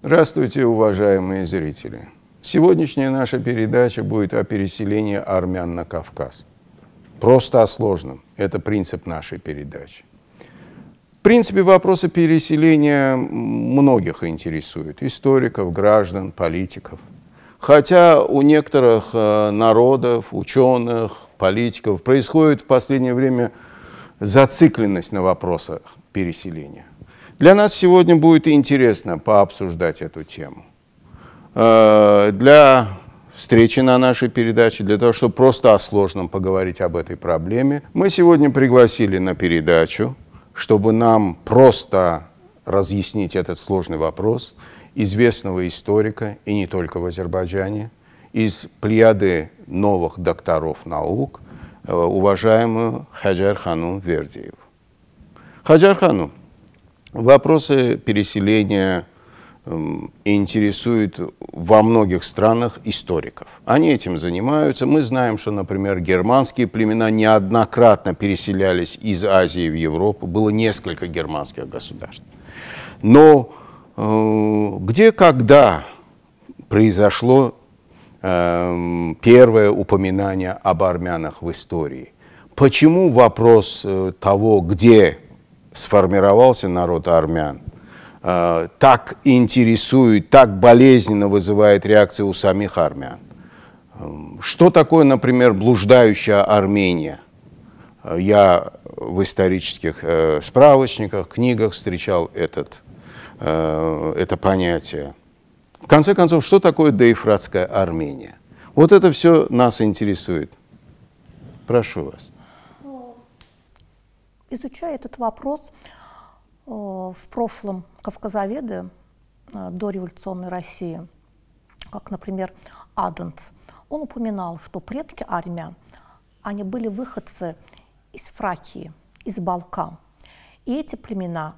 Здравствуйте, уважаемые зрители! Сегодняшняя наша передача будет о переселении армян на Кавказ. Просто о сложном. Это принцип нашей передачи. В принципе, вопросы переселения многих интересуют. Историков, граждан, политиков – Хотя у некоторых э, народов, ученых, политиков происходит в последнее время зацикленность на вопросах переселения. Для нас сегодня будет интересно пообсуждать эту тему. Э, для встречи на нашей передаче, для того, чтобы просто о сложном поговорить об этой проблеме, мы сегодня пригласили на передачу, чтобы нам просто разъяснить этот сложный вопрос – известного историка, и не только в Азербайджане, из плеяды новых докторов наук, э, уважаемую Хаджар Хану Вердиеву. Хаджар Хану, вопросы переселения эм, интересуют во многих странах историков. Они этим занимаются. Мы знаем, что, например, германские племена неоднократно переселялись из Азии в Европу. Было несколько германских государств. Но где, когда произошло эм, первое упоминание об армянах в истории? Почему вопрос э, того, где сформировался народ армян, э, так интересует, так болезненно вызывает реакцию у самих армян? Эм, что такое, например, блуждающая Армения? Э, я в исторических справочниках, книгах встречал этот Э, это понятие. В конце концов, что такое доефратская Армения? Вот это все нас интересует. Прошу вас. Э, изучая этот вопрос, э, в прошлом кавказоведы до революционной России, как, например, Адент. он упоминал, что предки армян, они были выходцы из Фракии, из Балка, И эти племена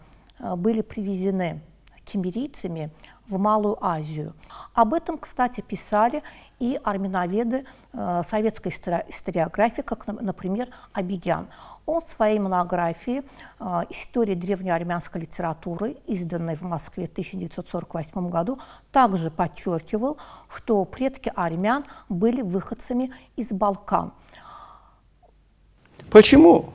были привезены тимирийцами в Малую Азию. Об этом, кстати, писали и армяноведы э, советской историографии, как, например, Абидян. Он в своей монографии э, «История древней армянской литературы», изданной в Москве в 1948 году, также подчеркивал, что предки армян были выходцами из Балкан. Почему,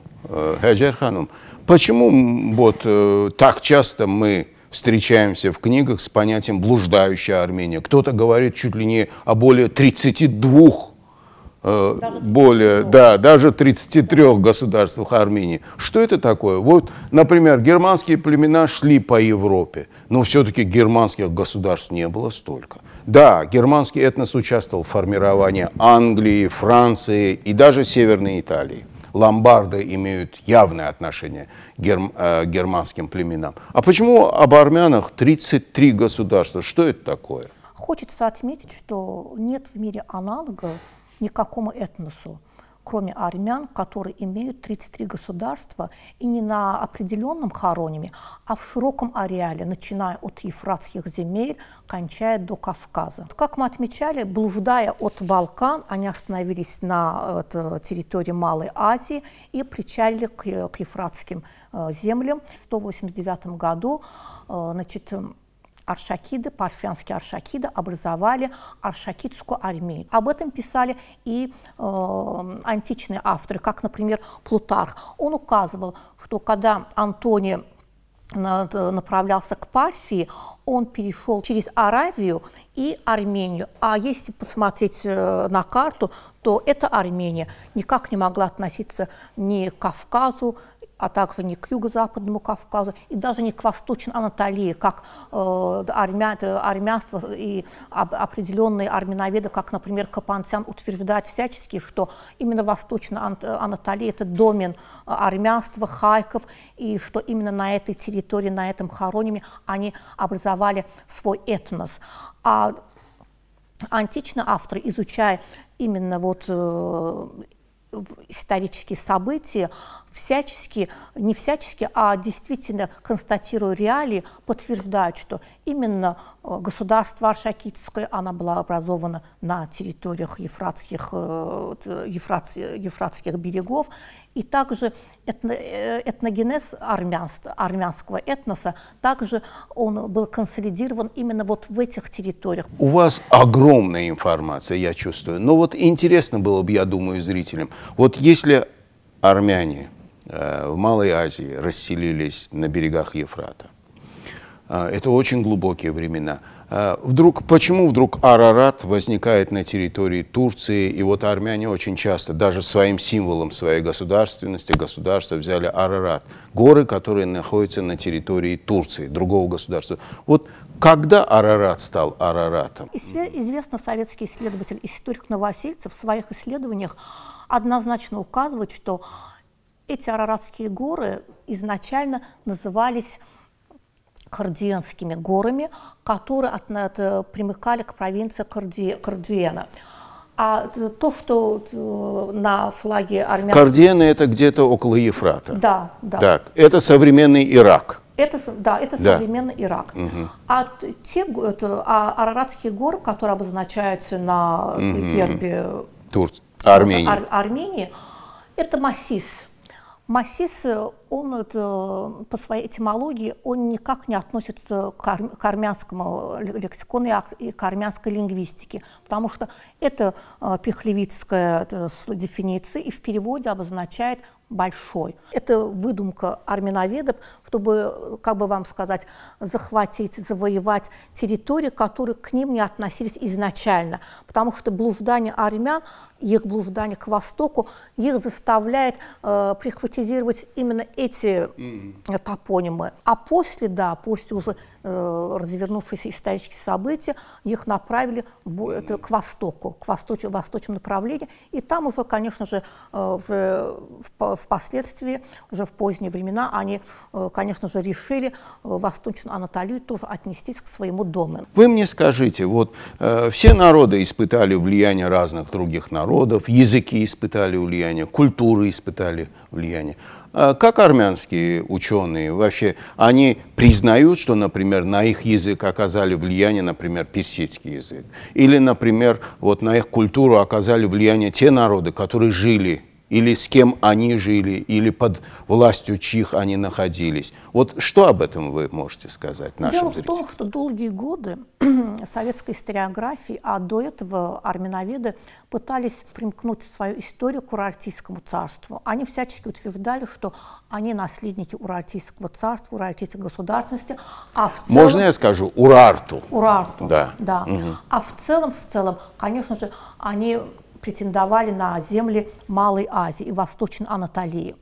Хаджар э, Ханум, почему вот э, так часто мы встречаемся в книгах с понятием «блуждающая Армения». Кто-то говорит чуть ли не о более 32 э, даже более, да, даже 33 государствах Армении. Что это такое? Вот, например, германские племена шли по Европе, но все-таки германских государств не было столько. Да, германский этнос участвовал в формировании Англии, Франции и даже Северной Италии ломбарды имеют явное отношение к герм, э, германским племенам. А почему об армянах 33 государства? Что это такое? Хочется отметить, что нет в мире аналога никакому этносу, кроме армян, которые имеют 33 государства, и не на определенном хорониме, а в широком ареале, начиная от ефратских земель, кончая до Кавказа. Как мы отмечали, блуждая от Балкан, они остановились на территории Малой Азии и причалили к, к ефратским э, землям. В 189 году э, значит, Аршакиды, парфянские аршакиды образовали аршакидскую армию. Об этом писали и э, античные авторы, как, например, Плутарх. Он указывал, что когда Антоний направлялся к Парфии, он перешел через Аравию и Армению. А если посмотреть э, на карту, то эта Армения никак не могла относиться ни к Кавказу, а также не к юго-западному Кавказу и даже не к Восточной Анатолии, как э, армя, э, армянство и об, определенные армяноведы, как, например, Капанцян, утверждают всячески, что именно Восточная Анатолия – это домен э, армянства, хайков, и что именно на этой территории, на этом хорониме они образовали свой этнос. А античные авторы, изучая именно вот э, исторические события, всячески, не всячески, а действительно констатируя реалии, подтверждают, что именно э, государство Аршакитское, она была образована на территориях ефратских, э, э, ефрат, ефратских берегов, и также этно, этногенез армянства, армянского этноса, также он был консолидирован именно вот в этих территориях. У вас огромная информация, я чувствую. Но вот интересно было бы, я думаю, зрителям, вот если армяне Э, в Малой Азии расселились на берегах Ефрата. Э, это очень глубокие времена. Э, вдруг, почему вдруг Арарат возникает на территории Турции, и вот армяне очень часто, даже своим символом своей государственности, государства взяли Арарат, горы, которые находятся на территории Турции, другого государства. Вот когда Арарат стал Араратом? Известно, советский исследователь, историк Новосельцев в своих исследованиях однозначно указывает, что эти Араратские горы изначально назывались Кардиенскими горами, которые от, от, э, примыкали к провинции Карди, Кардиена. А э, то, что э, на флаге армян... Кардиена это где-то около Ефрата. Да, да. Так, это современный Ирак. Это, да, это да. современный Ирак. Угу. А те это, а Араратские горы, которые обозначаются на угу. гербе Тур... Армении. Армении, это массив. Масис он это, по своей этимологии он никак не относится к, ар, к армянскому лексикону и к армянской лингвистике, потому что это э, пехлевицкая это, с и в переводе обозначает большой. Это выдумка армяноведов, чтобы, как бы вам сказать, захватить, завоевать территории, которые к ним не относились изначально. Потому что блуждание армян, их блуждание к востоку, их заставляет э, прихватизировать именно эти mm. топонимы. А после, да, после уже э, развернувшиеся исторические события, их направили mm. это, к востоку, к восточ, восточному направлению. И там уже, конечно же, э, уже в, впоследствии, уже в поздние времена, они, э, конечно же, решили э, Восточную Анатолию тоже отнестись к своему дому. Вы мне скажите, вот э, все народы испытали влияние разных других народов, языки испытали влияние, культуры испытали влияние. А как армянские ученые вообще, они признают, что, например, на их язык оказали влияние, например, персидский язык, или, например, вот на их культуру оказали влияние те народы, которые жили или с кем они жили, или под властью чьих они находились. Вот что об этом вы можете сказать нашим Дело зрителям? Дело в том, что долгие годы советской историографии, а до этого арминоведы пытались примкнуть свою историю к Урартийскому царству. Они всячески утверждали, что они наследники Урартийского царства, Урартийской государственности, а в целом... Можно я скажу? Урарту. Урарту, да. да. Угу. А в целом, в целом, конечно же, они претендовали на земли Малой Азии и Восточной Анатолии.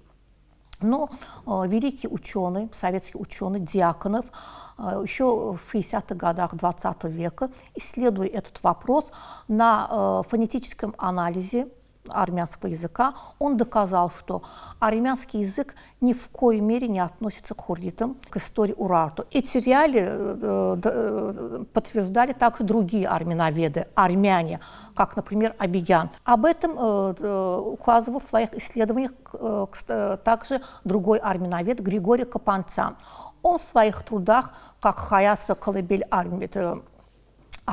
Но э, великий ученый, советский ученый Диаконов э, еще в 60-х годах XX века, исследуя этот вопрос на э, фонетическом анализе армянского языка, он доказал, что армянский язык ни в коей мере не относится к хурритам, к истории Урарту. Эти реалии э, э, э, подтверждали также другие армяноведы, армяне, как, например, Абидян. Об этом указывал в своих исследованиях также другой армяновед Григорий Капанцан. Он в своих трудах, как Хаяса Колыбель армии,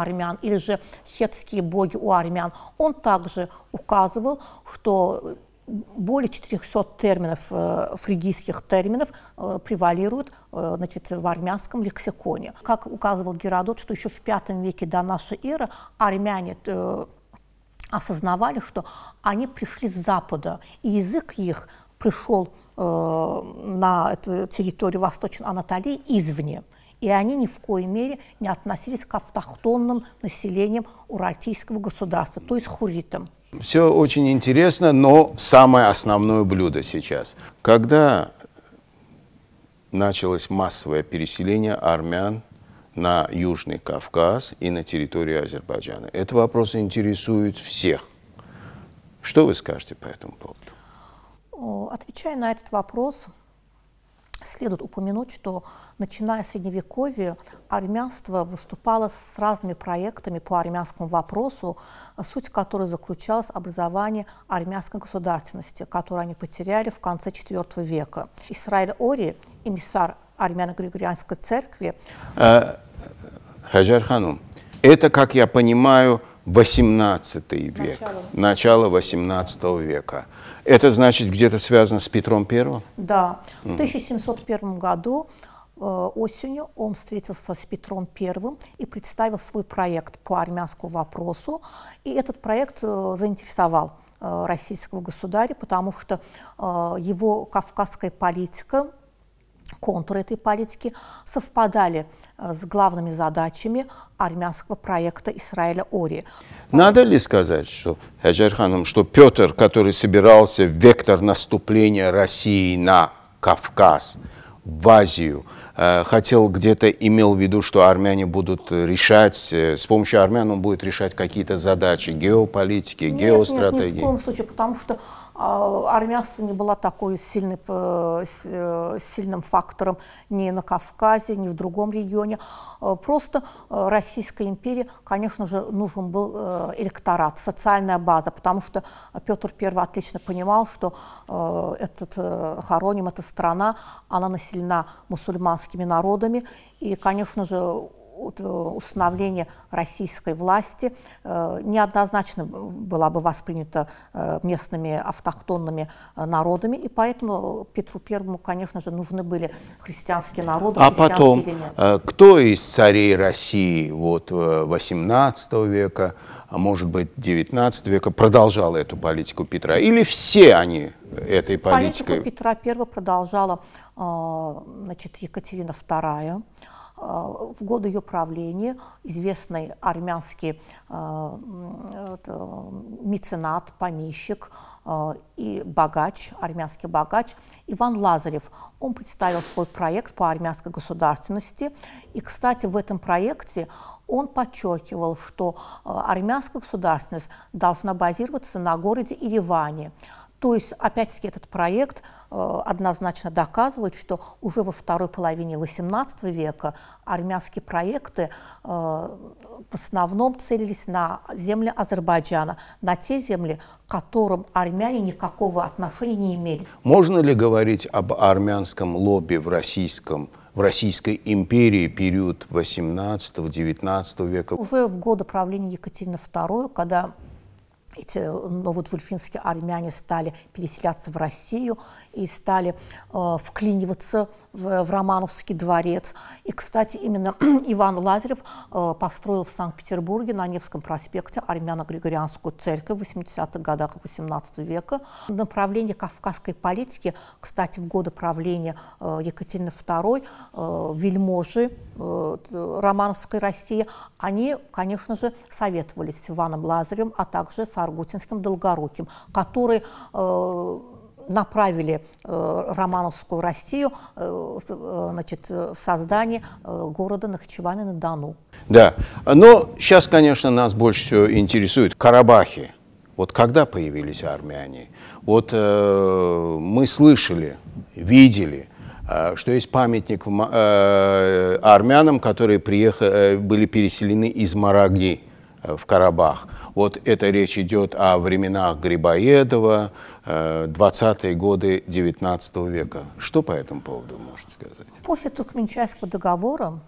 армян или же хетские боги у армян, он также указывал, что более 400 терминов, э, фригийских терминов э, превалируют э, значит, в армянском лексиконе. Как указывал Геродот, что еще в V веке до нашей эры армяне осознавали, что они пришли с Запада, и язык их пришел на эту территорию Восточной Анатолии извне и они ни в коей мере не относились к автохтонным населениям уральтийского государства, то есть хуритам. Все очень интересно, но самое основное блюдо сейчас. Когда началось массовое переселение армян на Южный Кавказ и на территорию Азербайджана. Этот вопрос интересует всех. Что вы скажете по этому поводу? Отвечая на этот вопрос, Следует упомянуть, что начиная с Средневековья армянство выступало с разными проектами по армянскому вопросу, суть которой заключалась в образовании армянской государственности, которую они потеряли в конце IV века. Исраиль Ори, эмиссар армяно-григорианской церкви... Э, Хаджар Ханум, это, как я понимаю, 18 век, начало, начало 18 века. Это значит где-то связано с Петром I? Да. В 1701 году э, осенью он встретился с Петром I и представил свой проект по армянскому вопросу. И этот проект э, заинтересовал э, российского государя, потому что его кавказская политика контуры этой политики совпадали э, с главными задачами армянского проекта Израиля Ори. Надо ли сказать, что Хаджарханом, что Петр, который собирался в вектор наступления России на Кавказ, в Азию, э, хотел где-то, имел в виду, что армяне будут решать, э, с помощью армян он будет решать какие-то задачи геополитики, нет, геостратегии? Нет, ни в коем случае, потому что а, армянство не было такой сильной, э, э, сильным фактором ни на Кавказе, ни в другом регионе. Э, просто Российской империи, конечно же, нужен был электорат, социальная база, потому что Петр I отлично понимал, что этот хороним, эта страна, она населена мусульманскими народами, и, конечно же, Э, установление российской власти э, неоднозначно была бы воспринята э, местными автохтонными народами, и поэтому Петру Первому, конечно же, нужны были христианские народы. А потом, элементы. кто из царей России вот 18 века, а может быть 19 века продолжал эту политику Петра, или все они этой политикой? Политику Петра I продолжала значит, Екатерина II, Э, в годы ее правления известный армянский э, меценат, помещик э, и богач, армянский богач Иван Лазарев. Он представил свой проект по армянской государственности. И, кстати, в этом проекте он подчеркивал, что армянская государственность должна базироваться на городе Ереване, то есть, опять-таки, этот проект э, однозначно доказывает, что уже во второй половине XVIII века армянские проекты э, в основном целились на земли Азербайджана, на те земли, к которым армяне никакого отношения не имели. Можно ли говорить об армянском лобби в российском в Российской империи период 18-19 века. Уже в годы правления Екатерины II, когда эти, но ну, вот армяне стали переселяться в Россию и стали э, вклиниваться в, в Романовский дворец. И, кстати, именно Иван Лазарев э, построил в Санкт-Петербурге на Невском проспекте армяно-григорианскую церковь в 80-х годах XVIII века. Направление кавказской политики, кстати, в годы правления э, Екатерины II, э, вельможи э, Романовской России, они, конечно же, советовались с Иваном Лазаревым, а также с Аргутинским, Долгоруким, которые э, направили э, Романовскую Россию э, э, значит, в создание города Нахчевана-на-Дону. Да, но сейчас, конечно, нас больше всего интересует Карабахи. Вот когда появились армяне? Вот э, мы слышали, видели, э, что есть памятник э, армянам, которые приехали, были переселены из Мараги. Э, в Карабах. Вот эта речь идет о временах Грибоедова, 20-е э, годы XIX века. Что по этому поводу можете сказать? После Туркменчайского договора,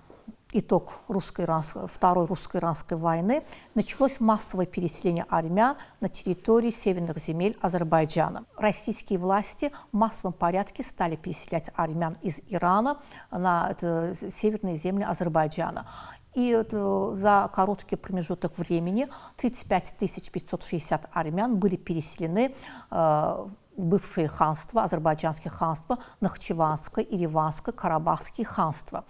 итог русской, Второй русско-иранской войны, началось массовое переселение армян на территории северных земель Азербайджана. Российские власти в массовом порядке стали переселять армян из Ирана на э, северные земли Азербайджана. И э, за короткий промежуток времени 35 560 армян были переселены э, в бывшие ханства, азербайджанские ханства, Нахчеванское, ириванское Карабахские ханства.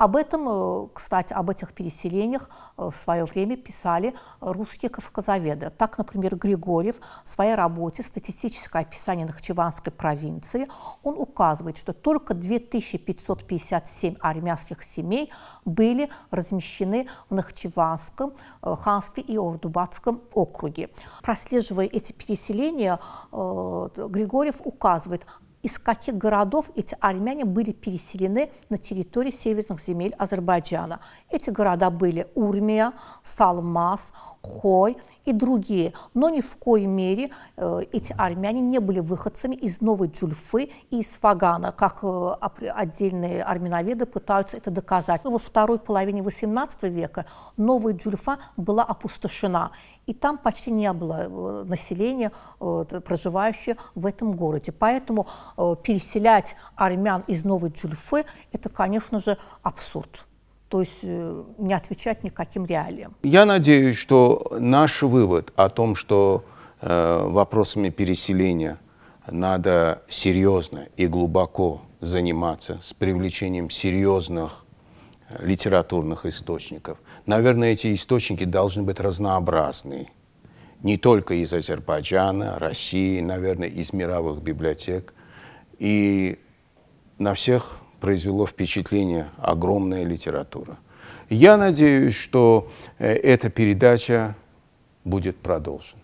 Об этом, э, кстати, об этих переселениях э, в свое время писали э, русские кавказоведы. Так, например, Григорьев в своей работе «Статистическое описание Нахчеванской провинции» он указывает, что только 2557 армянских семей были размещены в Нахчеванском ханстве и Ордубадском округе. Прослеживая эти переселения, Григорьев указывает, из каких городов эти армяне были переселены на территории северных земель Азербайджана. Эти города были Урмия, Салмас, Хой и другие, но ни в коей мере э, эти армяне не были выходцами из Новой Джульфы и из Фагана, как э, отдельные армяноведы пытаются это доказать. Во второй половине XVIII века Новая Джульфа была опустошена, и там почти не было э, населения, э, проживающего в этом городе. Поэтому э, переселять армян из Новой Джульфы – это, конечно же, абсурд то есть э, не отвечать никаким реалиям. Я надеюсь, что наш вывод о том, что э, вопросами переселения надо серьезно и глубоко заниматься с привлечением серьезных э, литературных источников. Наверное, эти источники должны быть разнообразны. Не только из Азербайджана, России, наверное, из мировых библиотек. И на всех произвело впечатление огромная литература. Я надеюсь, что э, эта передача будет продолжена.